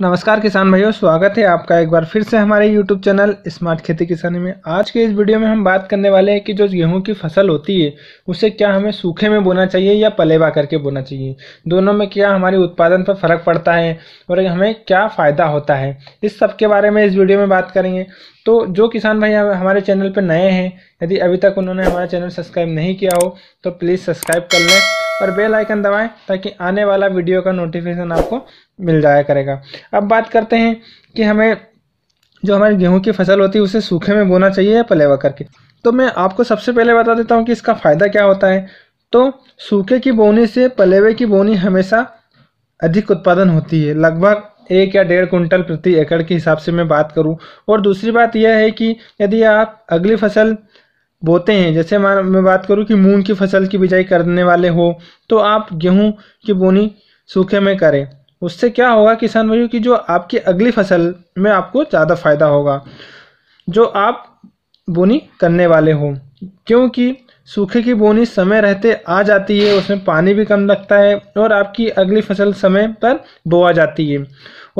नमस्कार किसान भाइयों स्वागत है आपका एक बार फिर से हमारे यूट्यूब चैनल स्मार्ट खेती किसानी में आज के इस वीडियो में हम बात करने वाले हैं कि जो गेहूं की फसल होती है उसे क्या हमें सूखे में बोना चाहिए या पलेवा करके बोना चाहिए दोनों में क्या हमारे उत्पादन पर फर्क पड़ता है और हमें क्या फ़ायदा होता है इस सब के बारे में इस वीडियो में बात करेंगे तो जो किसान भाई हमारे चैनल पर नए हैं यदि अभी तक उन्होंने हमारा चैनल सब्सक्राइब नहीं किया हो तो प्लीज़ सब्सक्राइब कर लें और बेल आइकन दबाएं ताकि आने वाला वीडियो का नोटिफिकेशन आपको मिल जाया करेगा अब बात करते हैं कि हमें जो हमारी गेहूं की फसल होती है उसे सूखे में बोना चाहिए या पलेवा करके तो मैं आपको सबसे पहले बता देता हूँ कि इसका फ़ायदा क्या होता है तो सूखे की बोनी से पलेवे की बोनी हमेशा अधिक उत्पादन होती है लगभग एक या डेढ़ कुंटल प्रति एकड़ के हिसाब से मैं बात करूं और दूसरी बात यह है कि यदि आप अगली फसल बोते हैं जैसे मैं बात करूँ कि मूंग की फसल की बिजाई करने वाले हो तो आप गेहूँ की बोनी सूखे में करें उससे क्या होगा किसान भाइयों की जो आपकी अगली फसल में आपको ज़्यादा फायदा होगा जो आप बोनी करने वाले हो क्योंकि सूखे की बोनी समय रहते आ जाती है उसमें पानी भी कम लगता है और आपकी अगली फसल समय पर बोआ जाती है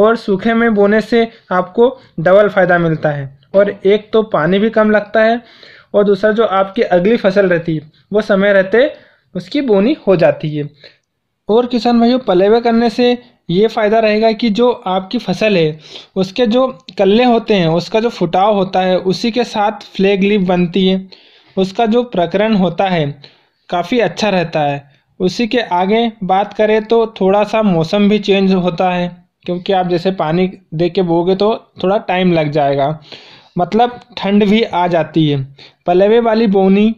और सूखे में बोने से आपको डबल फ़ायदा मिलता है और एक तो पानी भी कम लगता है और दूसरा जो आपकी अगली फसल रहती है वो समय रहते उसकी बोनी हो जाती है और किसान भाइयों पलेवे करने से ये फ़ायदा रहेगा कि जो आपकी फसल है उसके जो कल्ले होते हैं उसका जो फुटाव होता है उसी के साथ फ्लैग लीफ बनती है उसका जो प्रकरण होता है काफ़ी अच्छा रहता है उसी के आगे बात करें तो थोड़ा सा मौसम भी चेंज होता है क्योंकि आप जैसे पानी दे के बोगे तो थोड़ा टाइम लग जाएगा मतलब ठंड भी आ जाती है पलवे वाली बोनी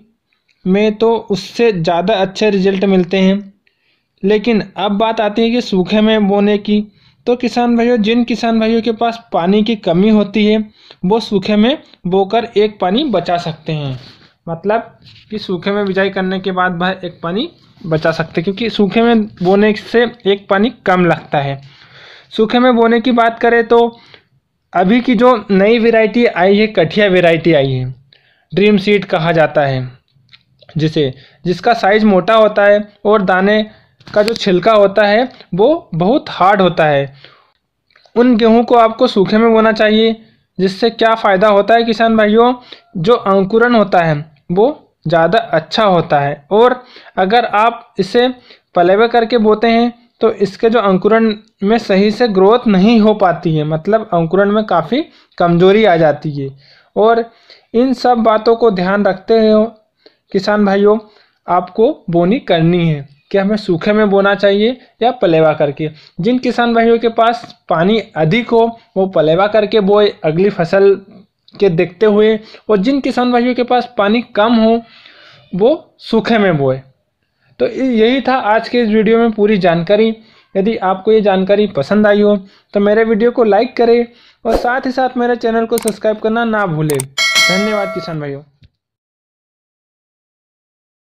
में तो उससे ज़्यादा अच्छे रिजल्ट मिलते हैं लेकिन अब बात आती है कि सूखे में बोने की तो किसान भाइयों जिन किसान भाइयों के पास पानी की कमी होती है वो सूखे में बोकर एक पानी बचा सकते हैं मतलब कि सूखे में बिजाई करने के बाद भाई एक पानी बचा सकते हैं क्योंकि सूखे में बोने से एक पानी कम लगता है सूखे में बोने की बात करें तो अभी की जो नई वेराइटी आई है कठिया वेराइटी आई है ड्रीम सीड कहा जाता है जिसे जिसका साइज़ मोटा होता है और दाने का जो छिलका होता है वो बहुत हार्ड होता है उन गेहूं को आपको सूखे में बोना चाहिए जिससे क्या फ़ायदा होता है किसान भाइयों जो अंकुरण होता है वो ज़्यादा अच्छा होता है और अगर आप इसे पलेवे करके बोते हैं तो इसके जो अंकुरण में सही से ग्रोथ नहीं हो पाती है मतलब अंकुरण में काफ़ी कमजोरी आ जाती है और इन सब बातों को ध्यान रखते हो किसान भाइयों आपको बोनी करनी है कि हमें सूखे में बोना चाहिए या पलेवा करके जिन किसान भाइयों के पास पानी अधिक हो वो पलेवा करके बोए अगली फसल के देखते हुए और जिन किसान भाइयों के पास पानी कम हो वो सूखे में बोए तो यही था आज के इस वीडियो में पूरी जानकारी यदि आपको ये जानकारी पसंद आई हो तो मेरे वीडियो को लाइक करें और साथ ही साथ मेरे चैनल को सब्सक्राइब करना ना भूलें धन्यवाद किसान भाइयों